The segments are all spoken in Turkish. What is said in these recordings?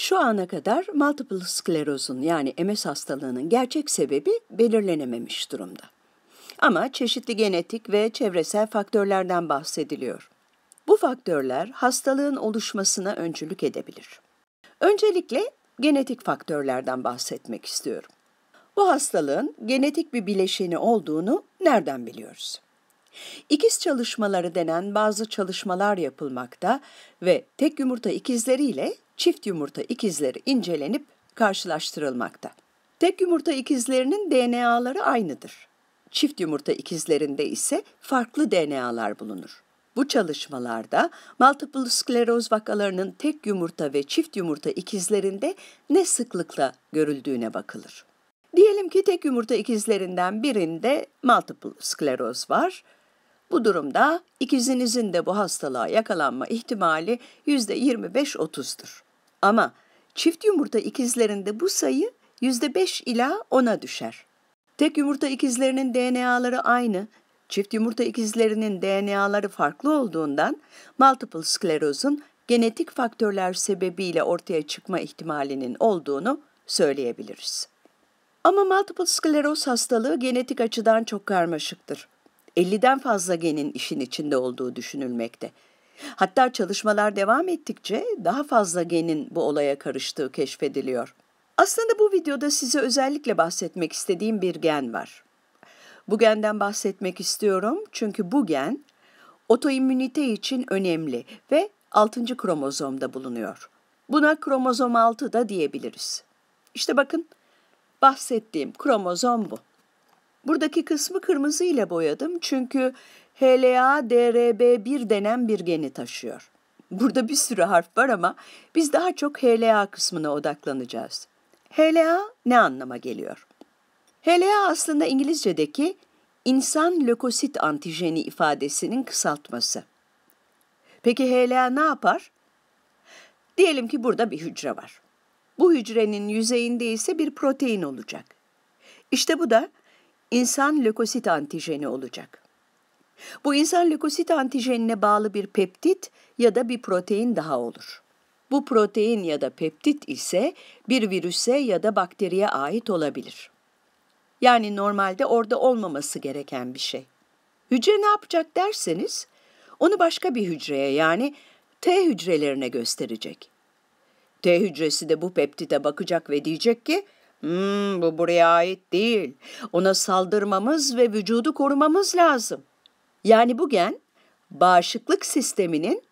Şu ana kadar multiple sklerozun yani MS hastalığının gerçek sebebi belirlenememiş durumda. Ama çeşitli genetik ve çevresel faktörlerden bahsediliyor. Bu faktörler hastalığın oluşmasına öncülük edebilir. Öncelikle genetik faktörlerden bahsetmek istiyorum. Bu hastalığın genetik bir bileşeni olduğunu nereden biliyoruz? İkiz çalışmaları denen bazı çalışmalar yapılmakta ve tek yumurta ikizleriyle çift yumurta ikizleri incelenip karşılaştırılmakta. Tek yumurta ikizlerinin DNA'ları aynıdır. Çift yumurta ikizlerinde ise farklı DNA'lar bulunur. Bu çalışmalarda multiple skleroz vakalarının tek yumurta ve çift yumurta ikizlerinde ne sıklıkla görüldüğüne bakılır. Diyelim ki tek yumurta ikizlerinden birinde multiple skleroz var bu durumda ikizinizin de bu hastalığa yakalanma ihtimali %25-30'dur. Ama çift yumurta ikizlerinde bu sayı %5 ila 10'a düşer. Tek yumurta ikizlerinin DNA'ları aynı, çift yumurta ikizlerinin DNA'ları farklı olduğundan multiple sklerozun genetik faktörler sebebiyle ortaya çıkma ihtimalinin olduğunu söyleyebiliriz. Ama multiple skleroz hastalığı genetik açıdan çok karmaşıktır. 50'den fazla genin işin içinde olduğu düşünülmekte. Hatta çalışmalar devam ettikçe daha fazla genin bu olaya karıştığı keşfediliyor. Aslında bu videoda size özellikle bahsetmek istediğim bir gen var. Bu genden bahsetmek istiyorum çünkü bu gen otoimmünite için önemli ve 6. kromozomda bulunuyor. Buna kromozom 6 da diyebiliriz. İşte bakın bahsettiğim kromozom bu. Buradaki kısmı kırmızı ile boyadım çünkü HLA-DRB1 denen bir geni taşıyor. Burada bir sürü harf var ama biz daha çok HLA kısmına odaklanacağız. HLA ne anlama geliyor? HLA aslında İngilizce'deki insan lökosit antijeni ifadesinin kısaltması. Peki HLA ne yapar? Diyelim ki burada bir hücre var. Bu hücrenin yüzeyinde ise bir protein olacak. İşte bu da insan lökosit antijeni olacak. Bu insan lökosit antijenine bağlı bir peptit ya da bir protein daha olur. Bu protein ya da peptit ise bir virüse ya da bakteriye ait olabilir. Yani normalde orada olmaması gereken bir şey. Hücre ne yapacak derseniz, onu başka bir hücreye yani T hücrelerine gösterecek. T hücresi de bu peptite bakacak ve diyecek ki, Hmm, bu buraya ait değil. Ona saldırmamız ve vücudu korumamız lazım. Yani bu gen bağışıklık sisteminin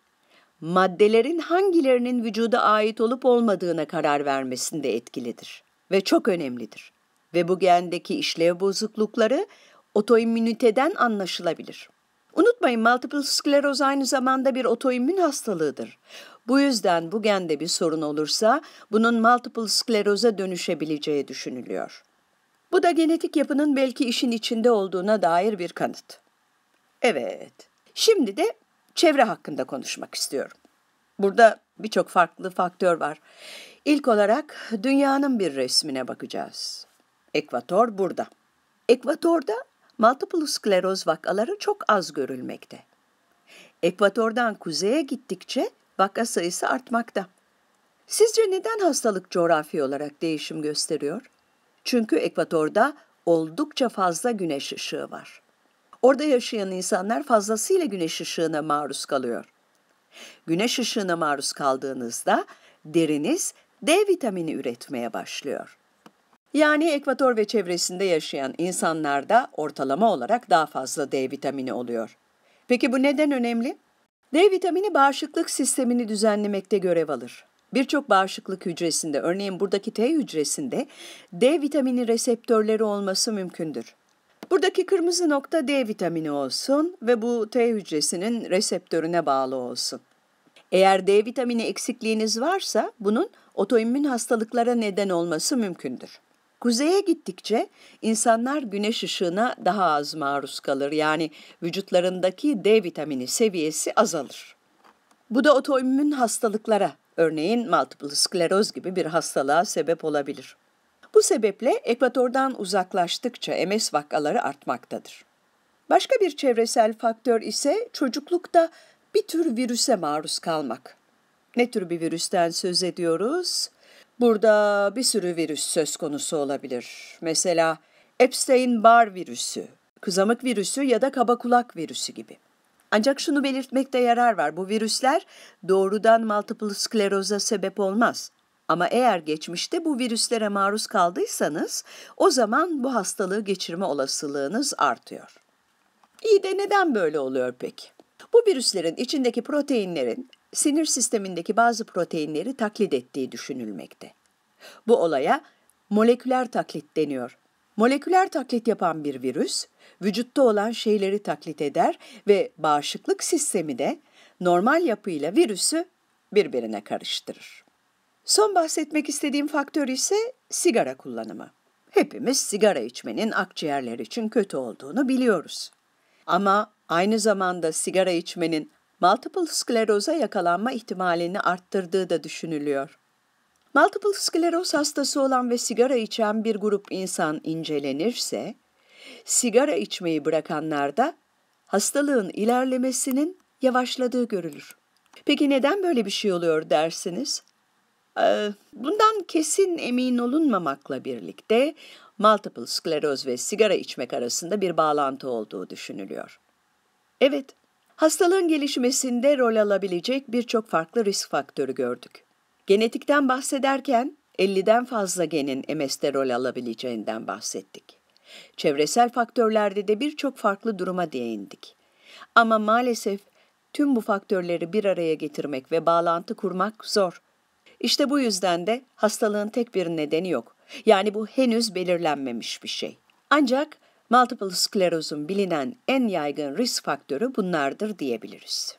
maddelerin hangilerinin vücuda ait olup olmadığına karar vermesinde etkilidir ve çok önemlidir. Ve bu gendeki işlev bozuklukları otoimmüniteden anlaşılabilir. Unutmayın multiple skleroz aynı zamanda bir otoimmün hastalığıdır. Bu yüzden bu gende bir sorun olursa bunun multiple skleroza dönüşebileceği düşünülüyor. Bu da genetik yapının belki işin içinde olduğuna dair bir kanıt. Evet, şimdi de çevre hakkında konuşmak istiyorum. Burada birçok farklı faktör var. İlk olarak dünyanın bir resmine bakacağız. Ekvator burada. Ekvatorda multiple skleroz vakaları çok az görülmekte. Ekvatordan kuzeye gittikçe vaka sayısı artmakta. Sizce neden hastalık coğrafi olarak değişim gösteriyor? Çünkü ekvatorda oldukça fazla güneş ışığı var. Orada yaşayan insanlar fazlasıyla güneş ışığına maruz kalıyor. Güneş ışığına maruz kaldığınızda deriniz D vitamini üretmeye başlıyor. Yani ekvator ve çevresinde yaşayan insanlarda ortalama olarak daha fazla D vitamini oluyor. Peki bu neden önemli? D vitamini bağışıklık sistemini düzenlemekte görev alır. Birçok bağışıklık hücresinde, örneğin buradaki T hücresinde D vitamini reseptörleri olması mümkündür. Buradaki kırmızı nokta D vitamini olsun ve bu T hücresinin reseptörüne bağlı olsun. Eğer D vitamini eksikliğiniz varsa bunun otoimmün hastalıklara neden olması mümkündür. Kuzeye gittikçe insanlar güneş ışığına daha az maruz kalır. Yani vücutlarındaki D vitamini seviyesi azalır. Bu da otoimmün hastalıklara, örneğin multiple skleroz gibi bir hastalığa sebep olabilir. Bu sebeple ekvatordan uzaklaştıkça MS vakaları artmaktadır. Başka bir çevresel faktör ise çocuklukta bir tür virüse maruz kalmak. Ne tür bir virüsten söz ediyoruz? Burada bir sürü virüs söz konusu olabilir. Mesela Epstein-Barr virüsü, kızamık virüsü ya da kaba kulak virüsü gibi. Ancak şunu belirtmekte yarar var. Bu virüsler doğrudan multiple skleroza sebep olmaz. Ama eğer geçmişte bu virüslere maruz kaldıysanız o zaman bu hastalığı geçirme olasılığınız artıyor. İyi de neden böyle oluyor peki? Bu virüslerin içindeki proteinlerin sinir sistemindeki bazı proteinleri taklit ettiği düşünülmekte. Bu olaya moleküler taklit deniyor. Moleküler taklit yapan bir virüs, vücutta olan şeyleri taklit eder ve bağışıklık sistemi de normal yapıyla virüsü birbirine karıştırır. Son bahsetmek istediğim faktör ise sigara kullanımı. Hepimiz sigara içmenin akciğerler için kötü olduğunu biliyoruz. Ama aynı zamanda sigara içmenin multiple skleroza yakalanma ihtimalini arttırdığı da düşünülüyor. Multiple skleroz hastası olan ve sigara içen bir grup insan incelenirse, sigara içmeyi bırakanlarda hastalığın ilerlemesinin yavaşladığı görülür. Peki neden böyle bir şey oluyor dersiniz? Ee, bundan kesin emin olunmamakla birlikte multiple skleroz ve sigara içmek arasında bir bağlantı olduğu düşünülüyor. Evet, Hastalığın gelişmesinde rol alabilecek birçok farklı risk faktörü gördük. Genetikten bahsederken 50'den fazla genin MS'de rol alabileceğinden bahsettik. Çevresel faktörlerde de birçok farklı duruma değindik. Ama maalesef tüm bu faktörleri bir araya getirmek ve bağlantı kurmak zor. İşte bu yüzden de hastalığın tek bir nedeni yok. Yani bu henüz belirlenmemiş bir şey. Ancak Multiple sklerozun bilinen en yaygın risk faktörü bunlardır diyebiliriz.